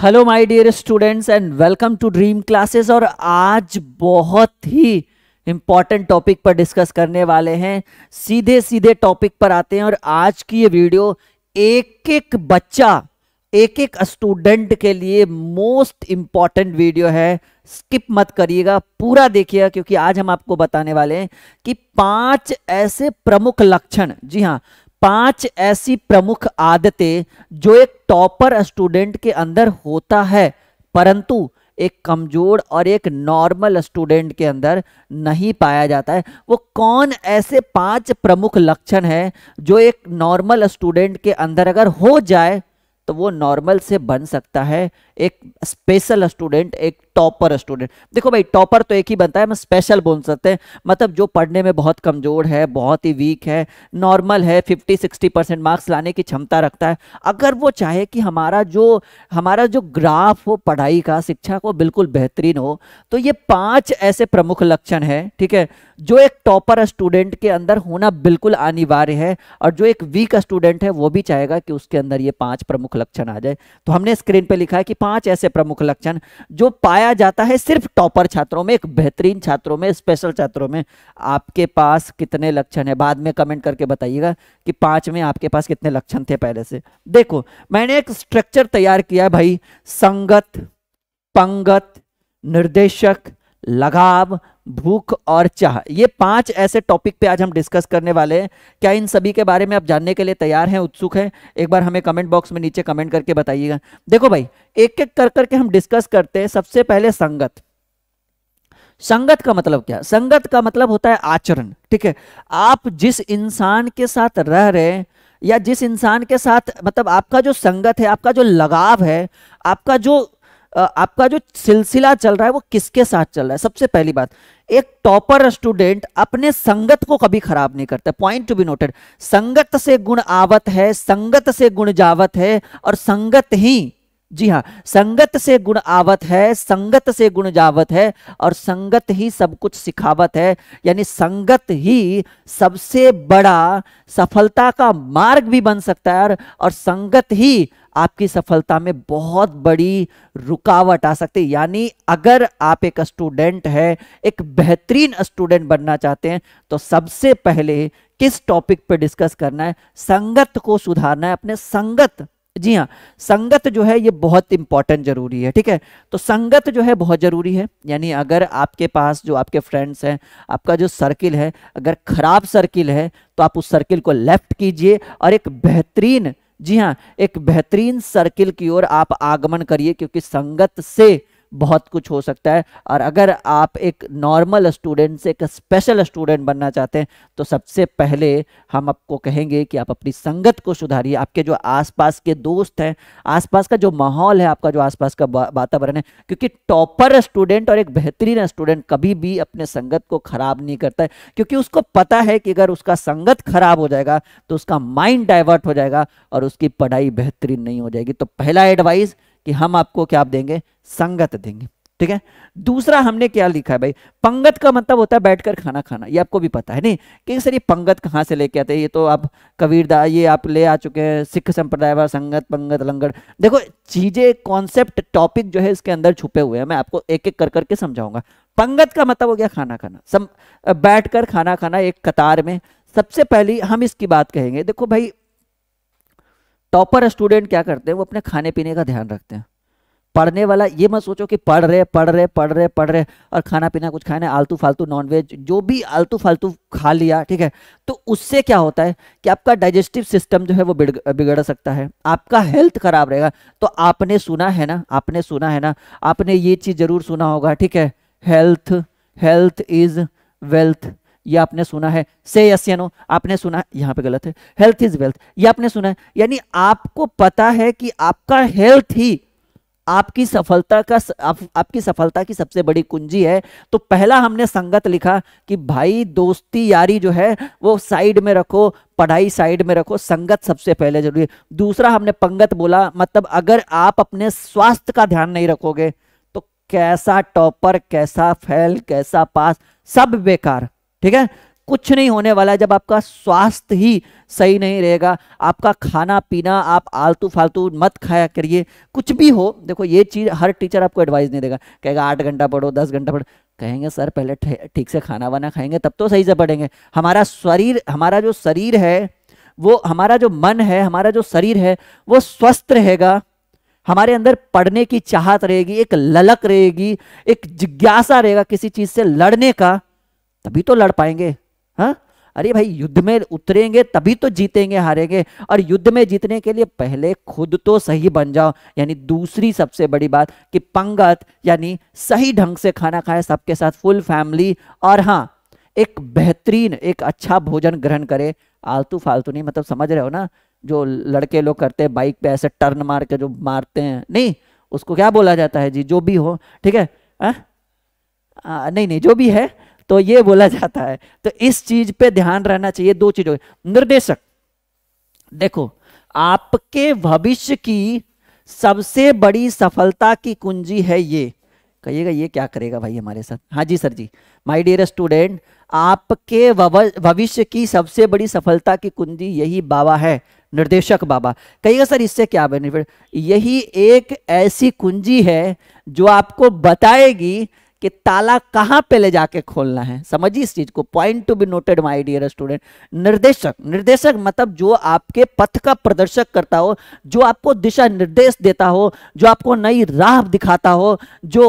Hello my dear students and welcome to Dream Classes और आज बहुत ही इम्पॉर्टेंट टॉपिक पर डिस्कस करने वाले हैं सीधे सीधे टॉपिक पर आते हैं और आज की ये वीडियो एक एक बच्चा एक एक स्टूडेंट के लिए मोस्ट इम्पॉर्टेंट वीडियो है स्किप मत करिएगा पूरा देखिएगा क्योंकि आज हम आपको बताने वाले हैं कि पांच ऐसे प्रमुख लक्षण जी हाँ पांच ऐसी प्रमुख आदतें जो एक टॉपर स्टूडेंट के अंदर होता है परंतु एक कमजोर और एक नॉर्मल स्टूडेंट के अंदर नहीं पाया जाता है वो कौन ऐसे पांच प्रमुख लक्षण हैं जो एक नॉर्मल स्टूडेंट के अंदर अगर हो जाए तो वो नॉर्मल से बन सकता है एक स्पेशल स्टूडेंट एक टॉपर स्टूडेंट देखो भाई टॉपर तो एक ही बनता है हम स्पेशल बोल सकते हैं मतलब जो पढ़ने में बहुत कमज़ोर है बहुत ही वीक है नॉर्मल है 50 60 परसेंट मार्क्स लाने की क्षमता रखता है अगर वो चाहे कि हमारा जो हमारा जो ग्राफ हो पढ़ाई का शिक्षा को बिल्कुल बेहतरीन हो तो ये पाँच ऐसे प्रमुख लक्षण है ठीक है जो एक टॉपर स्टूडेंट के अंदर होना बिल्कुल अनिवार्य है और जो एक वीक स्टूडेंट है वो भी चाहेगा कि उसके अंदर ये पाँच प्रमुख लक्षण आ जाए तो हमने स्क्रीन पर लिखा है कि पांच ऐसे प्रमुख लक्षण जो पाया जाता है सिर्फ टॉपर छात्रों में एक बेहतरीन छात्रों में स्पेशल छात्रों में आपके पास कितने लक्षण है बाद में कमेंट करके बताइएगा कि पांच में आपके पास कितने लक्षण थे पहले से देखो मैंने एक स्ट्रक्चर तैयार किया भाई संगत पंगत निर्देशक लगाव भूख और चाह ये पांच ऐसे टॉपिक पे आज हम डिस्कस करने वाले हैं क्या इन सभी के बारे में आप जानने के लिए तैयार हैं उत्सुक हैं एक बार हमें कमेंट बॉक्स में नीचे कमेंट करके बताइएगा देखो भाई एक एक कर करके हम डिस्कस करते हैं सबसे पहले संगत संगत का मतलब क्या संगत का मतलब होता है आचरण ठीक है आप जिस इंसान के साथ रह रहे या जिस इंसान के साथ मतलब आपका जो संगत है आपका जो लगाव है आपका जो आपका जो सिलसिला चल रहा है वो किसके साथ चल रहा है सबसे पहली बात एक टॉपर स्टूडेंट अपने संगत को कभी खराब नहीं करता पॉइंट टू बी नोटेड संगत से गुण आवत है संगत से गुण जावत है और संगत ही जी हाँ संगत से गुण आवत है संगत से गुण जावत है और संगत ही सब कुछ सिखावत है यानी संगत ही सबसे बड़ा सफलता का मार्ग भी बन सकता है और संगत ही आपकी सफलता में बहुत बड़ी रुकावट आ सकती है यानी अगर आप एक स्टूडेंट है एक बेहतरीन स्टूडेंट बनना चाहते हैं तो सबसे पहले किस टॉपिक पर डिस्कस करना है संगत को सुधारना है अपने संगत जी हाँ संगत जो है ये बहुत इंपॉर्टेंट जरूरी है ठीक है तो संगत जो है बहुत ज़रूरी है यानी अगर आपके पास जो आपके फ्रेंड्स हैं आपका जो सर्किल है अगर ख़राब सर्किल है तो आप उस सर्किल को लेफ्ट कीजिए और एक बेहतरीन जी हाँ एक बेहतरीन सर्किल की ओर आप आगमन करिए क्योंकि संगत से बहुत कुछ हो सकता है और अगर आप एक नॉर्मल स्टूडेंट से एक स्पेशल स्टूडेंट बनना चाहते हैं तो सबसे पहले हम आपको कहेंगे कि आप अपनी संगत को सुधारिए आपके जो आसपास के दोस्त हैं आसपास का जो माहौल है आपका जो आसपास का वातावरण है क्योंकि टॉपर स्टूडेंट और एक बेहतरीन स्टूडेंट कभी भी अपने संगत को खराब नहीं करता है क्योंकि उसको पता है कि अगर उसका संगत खराब हो जाएगा तो उसका माइंड डाइवर्ट हो जाएगा और उसकी पढ़ाई बेहतरीन नहीं हो जाएगी तो पहला एडवाइस कि हम आपको क्या आप देंगे संगत देंगे ठीक है दूसरा हमने क्या लिखा है भाई पंगत का मतलब होता है बैठकर खाना खाना ये आपको भी पता है नहीं कि सर ये पंगत कहाँ से लेके आते हैं ये तो आप कबीरदा ये आप ले आ चुके हैं सिख संप्रदाय संगत पंगत लंगर देखो चीजें कॉन्सेप्ट टॉपिक जो है इसके अंदर छुपे हुए हैं मैं आपको एक एक कर करके समझाऊंगा पंगत का मतलब हो गया खाना खाना सम बैठ कर खाना खाना एक कतार में सबसे पहली हम इसकी बात कहेंगे देखो भाई टॉपर स्टूडेंट क्या करते हैं वो अपने खाने पीने का ध्यान रखते हैं पढ़ने वाला ये मत सोचो कि पढ़ रहे पढ़ रहे पढ़ रहे पढ़ रहे और खाना पीना कुछ खाने आलतू फालतू नॉनवेज जो भी आलतू फालतू खा लिया ठीक है तो उससे क्या होता है कि आपका डाइजेस्टिव सिस्टम जो है वो बिगड़ सकता है आपका हेल्थ खराब रहेगा तो आपने सुना है ना आपने सुना है ना आपने ये चीज़ ज़रूर सुना होगा ठीक है हेल्थ हेल्थ इज़ वेल्थ ये आपने सुना है से यस या नो आपने सुना है यहाँ पे गलत है हेल्थ इज वेल्थ ये आपने सुना है यानी आपको पता है कि आपका हेल्थ ही आपकी सफलता का आप, आपकी सफलता की सबसे बड़ी कुंजी है तो पहला हमने संगत लिखा कि भाई दोस्ती यारी जो है वो साइड में रखो पढ़ाई साइड में रखो संगत सबसे पहले जरूरी है दूसरा हमने पंगत बोला मतलब अगर आप अपने स्वास्थ्य का ध्यान नहीं रखोगे तो कैसा टॉपर कैसा फैल कैसा पास सब बेकार ठीक है कुछ नहीं होने वाला है जब आपका स्वास्थ्य ही सही नहीं रहेगा आपका खाना पीना आप आलतू फालतू मत खाया करिए कुछ भी हो देखो ये चीज़ हर टीचर आपको एडवाइस नहीं देगा कहेगा आठ घंटा पढ़ो दस घंटा पढ़ो कहेंगे सर पहले ठीक से खाना वाना खाएंगे तब तो सही से पढ़ेंगे हमारा शरीर हमारा जो शरीर है वो हमारा जो मन है हमारा जो शरीर है वो स्वस्थ रहेगा हमारे अंदर पढ़ने की चाहत रहेगी एक ललक रहेगी एक जिज्ञासा रहेगा किसी चीज़ से लड़ने का तभी तो लड़ पाएंगे हाँ अरे भाई युद्ध में उतरेंगे तभी तो जीतेंगे हारेंगे और युद्ध में जीतने के लिए पहले खुद तो सही बन जाओ यानी दूसरी सबसे बड़ी बात कि पंगत यानी सही ढंग से खाना खाए सबके साथ फुल फैमिली और हाँ एक बेहतरीन एक अच्छा भोजन ग्रहण करे आलतू फालतू नहीं मतलब समझ रहे हो ना जो लड़के लोग करते हैं बाइक पे ऐसे टर्न मार के जो मारते हैं नहीं उसको क्या बोला जाता है जी जो भी हो ठीक है आ? हाँ? आ, नहीं नहीं जो भी है तो ये बोला जाता है तो इस चीज पे ध्यान रहना चाहिए दो चीजों निर्देशक देखो आपके भविष्य की सबसे बड़ी सफलता की कुंजी है ये कहिएगा ये क्या करेगा भाई हमारे साथ हाँ जी सर जी माय डियर स्टूडेंट आपके भविष्य की सबसे बड़ी सफलता की कुंजी यही बाबा है निर्देशक बाबा कहिएगा सर इससे क्या बेनिफिट यही एक ऐसी कुंजी है जो आपको बताएगी कि ताला कहां पे ले जाके खोलना है समझिए इस चीज को point to be noted my dear student निर्देशक निर्देशक मतलब जो आपके पथ का प्रदर्शक करता हो जो आपको दिशा निर्देश देता हो जो आपको नई राह दिखाता हो जो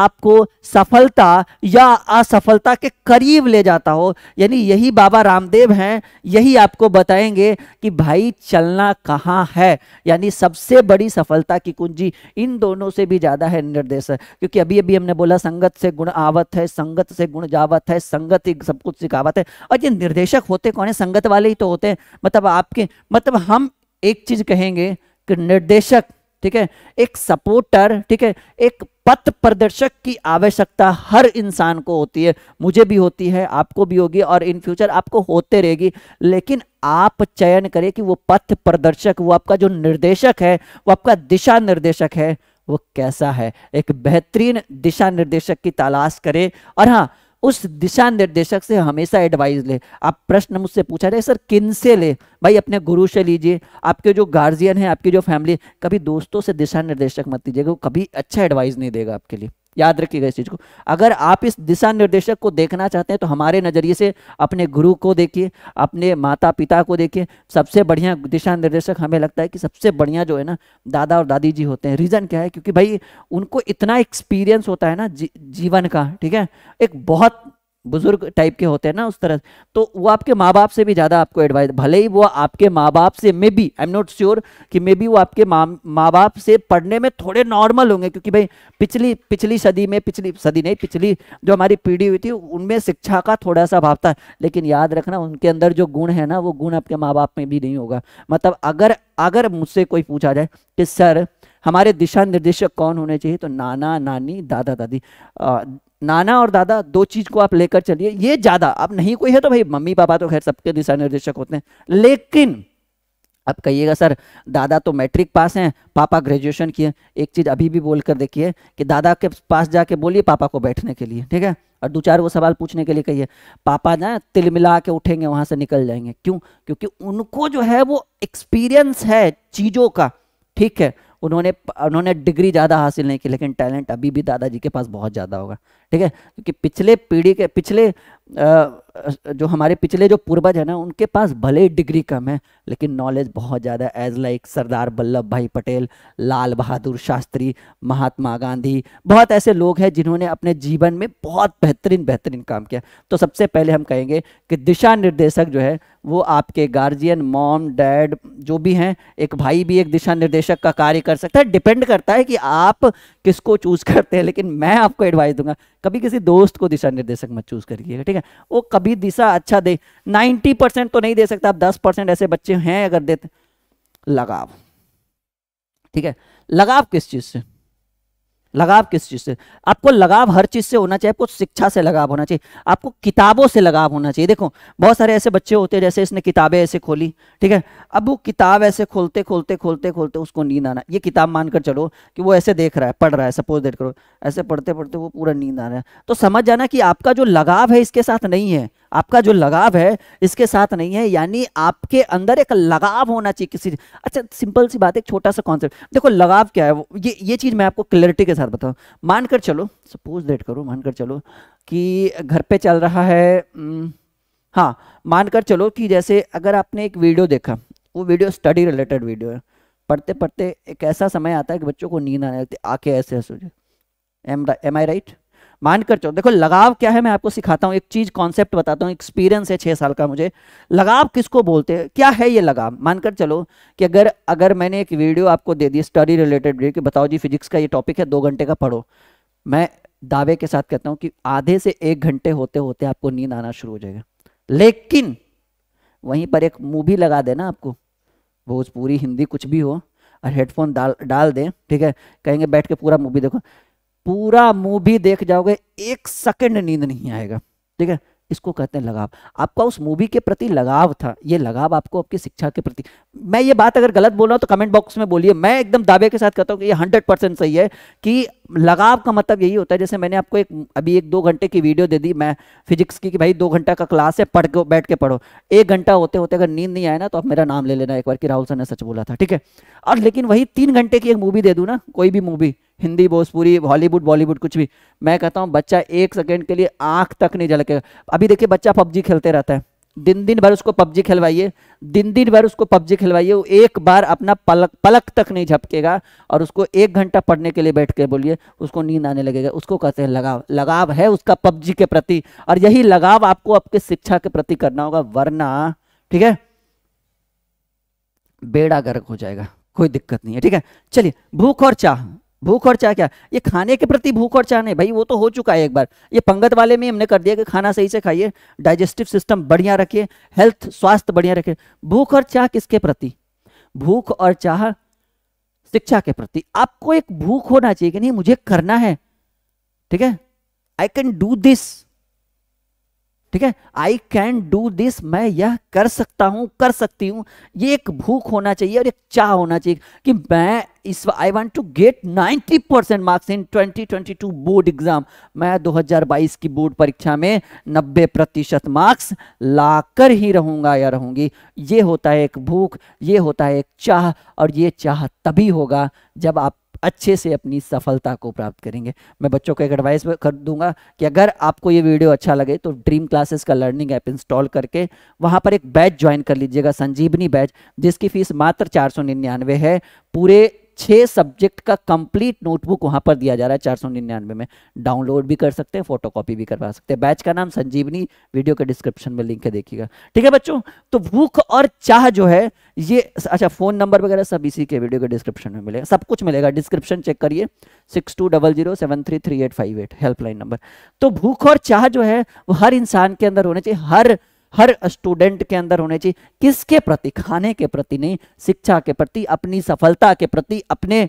आपको सफलता या असफलता के करीब ले जाता हो यानी यही बाबा रामदेव हैं यही आपको बताएंगे कि भाई चलना कहाँ है यानी सबसे बड़ी सफलता की कुंजी इन दोनों से भी ज्यादा है निर्देशक क्योंकि अभी अभी हमने बोला संगत संगत से गुण आवत है संगत से गुण जावत है संगत ही सब कुछ सिखावत है और ये निर्देशक होते कौन है संगत वाले ही तो होते हैं मतलब आपके मतलब हम एक चीज कहेंगे कि निर्देशक ठीक है एक सपोर्टर ठीक है एक पथ प्रदर्शक की आवश्यकता हर इंसान को होती है मुझे भी होती है आपको भी होगी और इन फ्यूचर आपको होते रहेगी लेकिन आप चयन करें कि वो पथ प्रदर्शक वो आपका जो निर्देशक है वो आपका दिशा निर्देशक है वो कैसा है एक बेहतरीन दिशा निर्देशक की तलाश करें और हाँ उस दिशा निर्देशक से हमेशा एडवाइस ले आप प्रश्न मुझसे पूछा जाए सर किन से ले भाई अपने गुरु से लीजिए आपके जो गार्जियन है आपकी जो फैमिली कभी दोस्तों से दिशा निर्देशक मत लीजिएगा वो कभी अच्छा एडवाइस नहीं देगा आपके लिए याद रखिएगा इस चीज़ को अगर आप इस दिशा निर्देशक को देखना चाहते हैं तो हमारे नज़रिए से अपने गुरु को देखिए अपने माता पिता को देखिए सबसे बढ़िया दिशा निर्देशक हमें लगता है कि सबसे बढ़िया जो है ना दादा और दादी जी होते हैं रीज़न क्या है क्योंकि भाई उनको इतना एक्सपीरियंस होता है ना जी, जीवन का ठीक है एक बहुत बुजुर्ग टाइप के होते हैं ना उस तरह तो वो आपके माँ बाप से भी ज़्यादा आपको एडवाइस भले ही वो आपके माँ बाप से maybe I am not sure कि मे बी वो आपके माँ माँ बाप से पढ़ने में थोड़े नॉर्मल होंगे क्योंकि भाई पिछली पिछली सदी में पिछली सदी नहीं पिछली जो हमारी पीढ़ी हुई थी उनमें शिक्षा का थोड़ा सा भाव था लेकिन याद रखना उनके अंदर जो गुण है ना वो गुण आपके माँ बाप में भी नहीं होगा मतलब अगर अगर मुझसे कोई पूछा जाए कि सर हमारे दिशा निर्देशक कौन होने चाहिए तो नाना नानी दादा दादी नाना और दादा दो चीज को आप लेकर चलिए ये ज्यादा आप नहीं कोई है तो भाई मम्मी पापा तो खैर सबके दिशा निर्देशक होते हैं लेकिन आप कहिएगा सर दादा तो मैट्रिक पास हैं पापा ग्रेजुएशन किए एक चीज़ अभी भी बोलकर देखिए कि दादा के पास जाके बोलिए पापा को बैठने के लिए ठीक है और दो चार वो सवाल पूछने के लिए कहिए पापा ना तिल मिला के उठेंगे वहां से निकल जाएंगे क्यों क्योंकि उनको जो है वो एक्सपीरियंस है चीज़ों का ठीक है उन्होंने उन्होंने डिग्री ज़्यादा हासिल नहीं की लेकिन टैलेंट अभी भी दादाजी के पास बहुत ज़्यादा होगा ठीक है क्योंकि पिछले पीढ़ी के पिछले जो हमारे पिछले जो पूर्वज है ना उनके पास भले ही डिग्री कम है लेकिन नॉलेज बहुत ज़्यादा एज लाइक सरदार वल्लभ भाई पटेल लाल बहादुर शास्त्री महात्मा गांधी बहुत ऐसे लोग हैं जिन्होंने अपने जीवन में बहुत बेहतरीन बेहतरीन काम किया तो सबसे पहले हम कहेंगे कि दिशा निर्देशक जो है वो आपके गार्जियन मॉम डैड जो भी हैं एक भाई भी एक दिशा निर्देशक का कार्य कर सकता है डिपेंड करता है कि आप किसको चूज़ करते हैं लेकिन मैं आपको एडवाइस दूंगा कभी किसी दोस्त को दिशा निर्देशक मत चूज करिएगा ठीक है वो कभी दिशा अच्छा दे 90 परसेंट तो नहीं दे सकता आप 10 परसेंट ऐसे बच्चे हैं अगर देते लगाव ठीक है लगाव किस चीज से लगाव किस चीज़ से आपको लगाव हर चीज़ से होना चाहिए आपको शिक्षा से लगाव होना चाहिए आपको किताबों से लगाव होना चाहिए देखो बहुत सारे ऐसे बच्चे होते हैं जैसे इसने किताबें ऐसे खोली ठीक है अब वो किताब ऐसे खोलते खोलते खोलते खोलते उसको नींद आना ये किताब मानकर चलो कि वो ऐसे देख रहा है पढ़ रहा है सपोज देख करो ऐसे पढ़ते पढ़ते वो पूरा नींद आ रहा है तो समझ जाना कि आपका जो लगाव है इसके साथ नहीं है आपका जो लगाव है इसके साथ नहीं है यानी आपके अंदर एक लगाव होना चाहिए किसी अच्छा सिंपल सी बात एक छोटा सा कॉन्सेप्ट देखो लगाव क्या है ये ये चीज़ मैं आपको क्लैरिटी के साथ बताऊं मानकर चलो सपोज डेट करो मानकर चलो कि घर पे चल रहा है हाँ मानकर चलो कि जैसे अगर आपने एक वीडियो देखा वो वीडियो स्टडी रिलेटेड वीडियो है पढ़ते पढ़ते एक ऐसा समय आता है कि बच्चों को नींद आने लगती आके ऐसे ऐसे हो एम आई राइट मानकर चलो देखो लगाव क्या है मैं आपको सिखाता हूँ एक चीज कॉन्सेप्ट बताता हूँ एक्सपीरियंस है छह साल का मुझे लगाव किसको बोलते हैं क्या है ये लगाव मानकर चलो कि अगर अगर मैंने एक वीडियो आपको दे दी स्टडी रिलेटेड कि बताओ जी फिजिक्स का ये टॉपिक है दो घंटे का पढ़ो मैं दावे के साथ कहता हूँ कि आधे से एक घंटे होते होते आपको नींद आना शुरू हो जाएगा लेकिन वहीं पर एक मूवी लगा देना आपको भोजपुरी हिंदी कुछ भी हो और हेडफोन डाल डाल दें ठीक है कहेंगे बैठ के पूरा मूवी देखो पूरा मूवी देख जाओगे एक सेकंड नींद नहीं आएगा ठीक है इसको कहते हैं लगाव आपका उस मूवी के प्रति लगाव था ये लगाव आपको आपकी शिक्षा के प्रति मैं ये बात अगर गलत बोल रहा हूँ तो कमेंट बॉक्स में बोलिए मैं एकदम दावे के साथ कहता हूँ कि ये हंड्रेड परसेंट सही है कि लगाव का मतलब यही होता है जैसे मैंने आपको एक अभी एक दो घंटे की वीडियो दे दी मैं फिजिक्स की कि भाई दो घंटा का क्लास है पढ़ के बैठ के पढ़ो एक घंटा होते होते अगर नींद नहीं आए ना तो आप मेरा नाम ले लेना एक बार कि राहुल सर ने सच बोला था ठीक है और लेकिन वही तीन घंटे की एक मूवी दे दूँ ना कोई भी movie Hindi Bhojpuri Hollywood Bollywood कुछ भी मैं कहता हूँ बच्चा एक सेकेंड के लिए आँख तक नहीं झलकेगा अभी देखिए बच्चा पबजी खेलते रहता है दिन दिन भर उसको पबजी खिलवाइए दिन दिन भर उसको पबजी खिलवाइए वो एक बार अपना पलक पलक तक नहीं झपकेगा और उसको एक घंटा पढ़ने के लिए बैठ के बोलिए उसको नींद आने लगेगा उसको कहते हैं लगाव लगाव है उसका पबजी के प्रति और यही लगाव आपको आपके शिक्षा के प्रति करना होगा वरना ठीक है बेड़ा गर्क हो जाएगा कोई दिक्कत नहीं है ठीक है चलिए भूख और चाह भूख और चाह क्या ये खाने के प्रति भूख और चाह नहीं भाई वो तो हो चुका है एक बार ये पंगत वाले में हमने कर दिया कि खाना सही से खाइए डाइजेस्टिव सिस्टम बढ़िया रखिए हेल्थ स्वास्थ्य बढ़िया रखिए भूख और चाह किसके प्रति भूख और चाह शिक्षा के प्रति आपको एक भूख होना चाहिए कि नहीं मुझे करना है ठीक है आई कैन डू दिस ठीक है आई कैन डू दिस मैं यह कर सकता हूं कर सकती हूं ये एक भूख होना चाहिए और एक चाह होना चाहिए कि मैं इस I want to get 90 percent marks in 2022 board exam मैं 2022 की बोर्ड परीक्षा में 90 प्रतिशत मार्क्स लाकर ही रहूंगा या रहूंगी ये होता है एक भूख ये होता है एक चाह और ये चाह तभी होगा जब आप अच्छे से अपनी सफलता को प्राप्त करेंगे मैं बच्चों को एक एडवाइस कर दूंगा कि अगर आपको ये वीडियो अच्छा लगे तो ड्रीम क्लासेस का लर्निंग ऐप इंस्टॉल करके वहाँ पर एक बैच ज्वाइन कर लीजिएगा संजीवनी बैच जिसकी फीस मात्र चार है पूरे छः सब्जेक्ट का कंप्लीट नोटबुक वहाँ पर दिया जा रहा है चार सौ निन्यानवे में डाउनलोड भी कर सकते हैं फोटो कॉपी भी करवा सकते हैं बैच का नाम संजीवनी वीडियो के डिस्क्रिप्शन में लिंक है देखिएगा ठीक है बच्चों तो भूख और चाह जो है ये अच्छा फ़ोन नंबर वगैरह सब इसी के वीडियो के डिस्क्रिप्शन में मिलेगा सब कुछ मिलेगा डिस्क्रिप्शन चेक करिए six two double zero seven three three eight five eight helpline number तो भूख और चाह जो है वो हर इंसान के अंदर होने चाहिए हर हर स्टूडेंट के अंदर होने चाहिए किसके प्रति खाने के प्रति नहीं शिक्षा के प्रति अपनी सफलता के प्रति अपने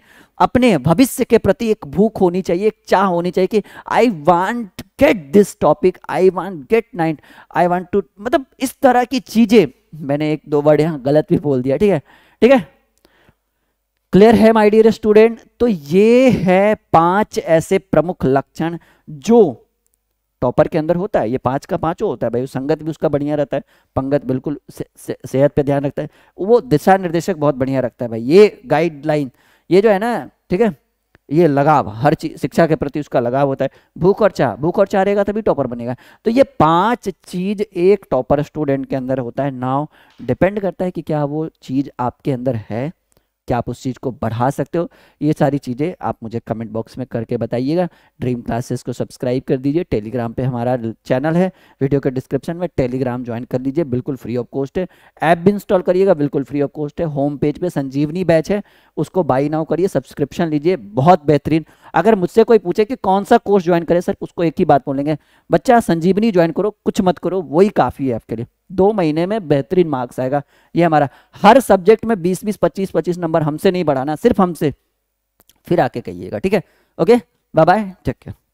अपने भविष्य के प्रति एक भूख होनी चाहिए एक चाह होनी चाहिए कि I want get this topic I want get nine I want to मतलब इस तरह की चीजें मैंने एक दो वर्ड यहाँ गलत भी बोल दिया ठीक है ठीक है क्लियर है माई डियर स्टूडेंट तो ये है पांच ऐसे प्रमुख लक्षण जो टॉपर के अंदर होता है ये पाँच का पांचों होता है भाई संगत भी उसका बढ़िया रहता है पंगत बिल्कुल से, से, सेहत पे ध्यान रखता है वो दिशा निर्देशक बहुत बढ़िया रखता है भाई ये गाइडलाइन ये जो है ना ठीक है ये लगाव हर चीज शिक्षा के प्रति उसका लगाव होता है भूख और चाह भूख और चाह रहेगा तभी टॉपर बनेगा तो ये पांच चीज एक टॉपर स्टूडेंट के अंदर होता है नाव डिपेंड करता है कि क्या वो चीज आपके अंदर है क्या आप उस चीज़ को बढ़ा सकते हो ये सारी चीज़ें आप मुझे कमेंट बॉक्स में करके बताइएगा ड्रीम क्लासेस को सब्सक्राइब कर दीजिए टेलीग्राम पे हमारा चैनल है वीडियो के डिस्क्रिप्शन में टेलीग्राम ज्वाइन कर लीजिए बिल्कुल फ्री ऑफ कॉस्ट है ऐप भी इंस्टॉल करिएगा बिल्कुल फ्री ऑफ कॉस्ट है होम पेज पर संजीवनी बैच है उसको बाई नाउ करिए सब्सक्रिप्शन लीजिए बहुत बेहतरीन अगर मुझसे कोई पूछे कि कौन सा कोर्स ज्वाइन करें सर उसको एक ही बात बोलेंगे बच्चा संजीवनी ज्वाइन करो कुछ मत करो वही काफ़ी है आपके लिए दो महीने में बेहतरीन मार्क्स आएगा ये हमारा हर सब्जेक्ट में बीस बीस पच्चीस पच्चीस नंबर हमसे नहीं बढ़ाना सिर्फ हमसे फिर आके कहिएगा ठीक है okay bye bye take care